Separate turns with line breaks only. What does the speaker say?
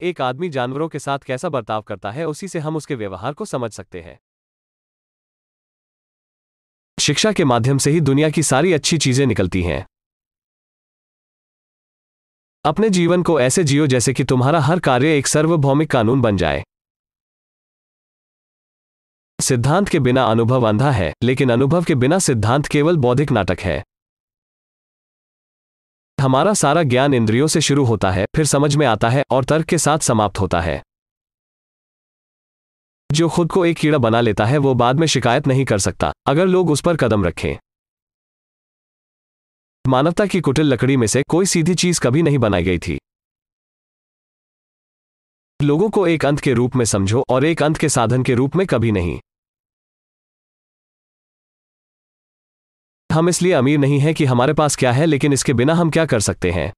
एक आदमी जानवरों के साथ कैसा बर्ताव करता है उसी से हम उसके व्यवहार को समझ सकते हैं शिक्षा के माध्यम से ही दुनिया की सारी अच्छी चीजें निकलती हैं अपने जीवन को ऐसे जियो जैसे कि तुम्हारा हर कार्य एक सार्वभौमिक कानून बन जाए सिद्धांत के बिना अनुभव अंधा है लेकिन अनुभव के बिना सिद्धांत केवल बौद्धिक नाटक है हमारा सारा ज्ञान इंद्रियों से शुरू होता है फिर समझ में आता है और तर्क के साथ समाप्त होता है जो खुद को एक कीड़ा बना लेता है वो बाद में शिकायत नहीं कर सकता अगर लोग उस पर कदम रखें मानवता की कुटिल लकड़ी में से कोई सीधी चीज कभी नहीं बनाई गई थी लोगों को एक अंत के रूप में समझो और एक अंत के साधन के रूप में
कभी नहीं हम इसलिए अमीर नहीं हैं कि हमारे पास क्या है लेकिन इसके बिना हम क्या कर सकते हैं